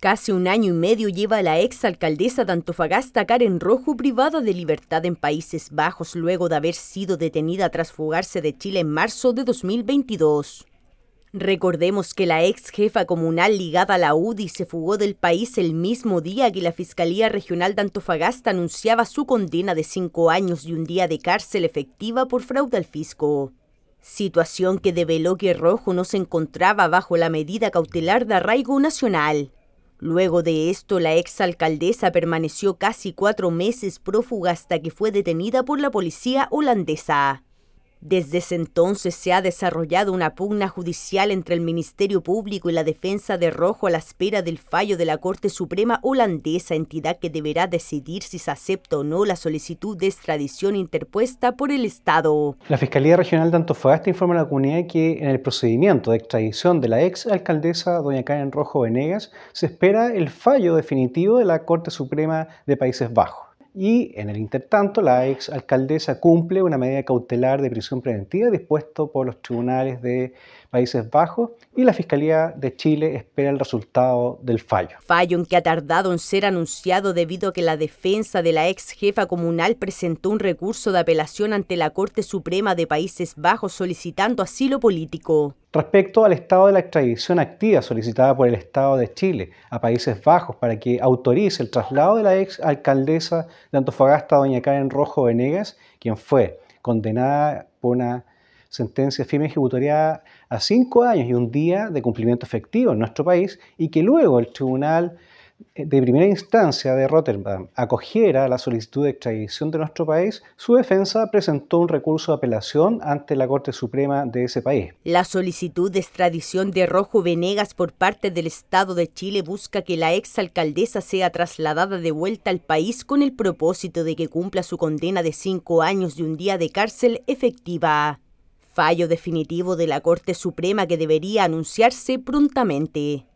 Casi un año y medio lleva a la ex alcaldesa de Antofagasta, Karen Rojo, privada de libertad en Países Bajos luego de haber sido detenida tras fugarse de Chile en marzo de 2022. Recordemos que la ex jefa comunal ligada a la UDI se fugó del país el mismo día que la Fiscalía Regional de Antofagasta anunciaba su condena de cinco años y un día de cárcel efectiva por fraude al fisco. Situación que develó que Rojo no se encontraba bajo la medida cautelar de arraigo nacional. Luego de esto, la exalcaldesa permaneció casi cuatro meses prófuga hasta que fue detenida por la policía holandesa. Desde ese entonces se ha desarrollado una pugna judicial entre el Ministerio Público y la defensa de Rojo a la espera del fallo de la Corte Suprema holandesa, entidad que deberá decidir si se acepta o no la solicitud de extradición interpuesta por el Estado. La Fiscalía Regional de Antofagasta informa a la comunidad que en el procedimiento de extradición de la ex alcaldesa doña Karen Rojo Venegas se espera el fallo definitivo de la Corte Suprema de Países Bajos y en el intertanto la ex alcaldesa cumple una medida cautelar de prisión preventiva dispuesto por los tribunales de Países Bajos y la Fiscalía de Chile espera el resultado del fallo. Fallo en que ha tardado en ser anunciado debido a que la defensa de la ex jefa comunal presentó un recurso de apelación ante la Corte Suprema de Países Bajos solicitando asilo político respecto al estado de la extradición activa solicitada por el Estado de Chile a Países Bajos para que autorice el traslado de la ex alcaldesa de Antofagasta, doña Karen Rojo Venegas, quien fue condenada por una sentencia firme ejecutoriada a cinco años y un día de cumplimiento efectivo en nuestro país, y que luego el Tribunal de primera instancia de Rotterdam acogiera la solicitud de extradición de nuestro país, su defensa presentó un recurso de apelación ante la Corte Suprema de ese país. La solicitud de extradición de Rojo Venegas por parte del Estado de Chile busca que la exalcaldesa sea trasladada de vuelta al país con el propósito de que cumpla su condena de cinco años y un día de cárcel efectiva. Fallo definitivo de la Corte Suprema que debería anunciarse prontamente.